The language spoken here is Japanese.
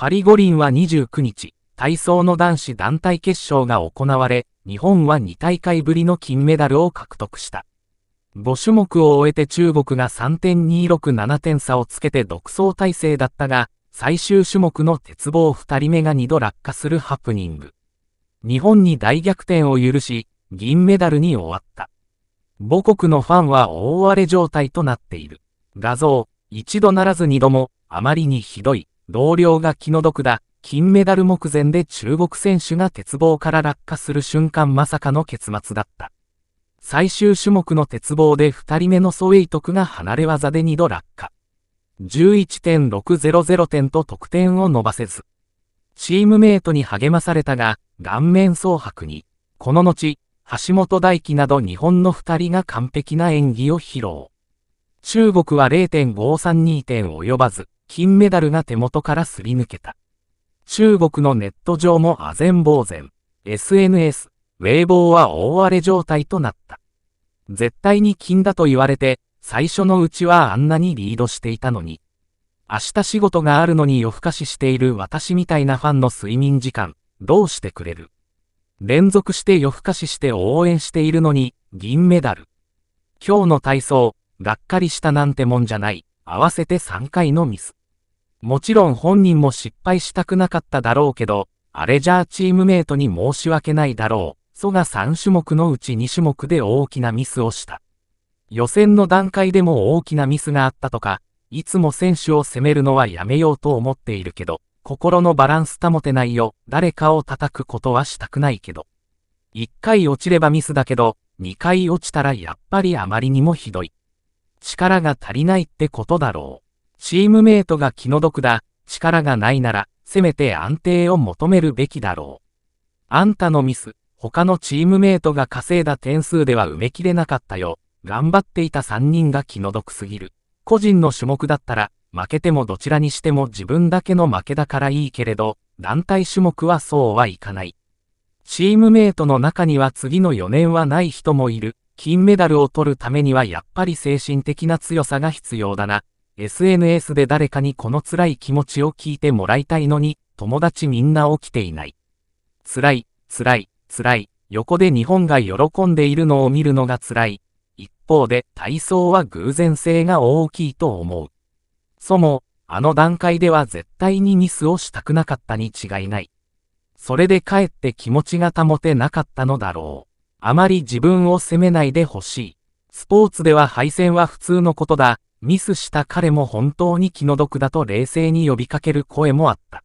パリ五輪は29日、体操の男子団体決勝が行われ、日本は2大会ぶりの金メダルを獲得した。5種目を終えて中国が3.267点差をつけて独走体制だったが、最終種目の鉄棒2人目が2度落下するハプニング。日本に大逆転を許し、銀メダルに終わった。母国のファンは大荒れ状態となっている。画像、一度ならず二度も、あまりにひどい。同僚が気の毒だ。金メダル目前で中国選手が鉄棒から落下する瞬間まさかの結末だった。最終種目の鉄棒で2人目のソウェイトクが離れ技で2度落下。11.600点と得点を伸ばせず。チームメイトに励まされたが、顔面蒼白に。この後、橋本大輝など日本の2人が完璧な演技を披露。中国は0.532点及ばず、金メダルが手元からすり抜けた。中国のネット上もあぜんぼうぜん。SNS、ウェイボーは大荒れ状態となった。絶対に金だと言われて、最初のうちはあんなにリードしていたのに。明日仕事があるのに夜更かししている私みたいなファンの睡眠時間、どうしてくれる連続して夜更かしして応援しているのに、銀メダル。今日の体操、がっかりしたなんてもんじゃない、合わせて3回のミス。もちろん本人も失敗したくなかっただろうけど、あれじゃあチームメイトに申し訳ないだろう。ソが3種目のうち2種目で大きなミスをした。予選の段階でも大きなミスがあったとか、いつも選手を責めるのはやめようと思っているけど、心のバランス保てないよ、誰かを叩くことはしたくないけど。1回落ちればミスだけど、2回落ちたらやっぱりあまりにもひどい。力が足りないってことだろう。チームメイトが気の毒だ、力がないなら、せめて安定を求めるべきだろう。あんたのミス、他のチームメイトが稼いだ点数では埋めきれなかったよ。頑張っていた3人が気の毒すぎる。個人の種目だったら、負けてもどちらにしても自分だけの負けだからいいけれど、団体種目はそうはいかない。チームメイトの中には次の4年はない人もいる。金メダルを取るためにはやっぱり精神的な強さが必要だな。SNS で誰かにこの辛い気持ちを聞いてもらいたいのに、友達みんな起きていない。辛い、辛い、辛い、横で日本が喜んでいるのを見るのが辛い。一方で体操は偶然性が大きいと思う。そも、あの段階では絶対にミスをしたくなかったに違いない。それでかえって気持ちが保てなかったのだろう。あまり自分を責めないでほしい。スポーツでは敗戦は普通のことだ。ミスした彼も本当に気の毒だと冷静に呼びかける声もあった。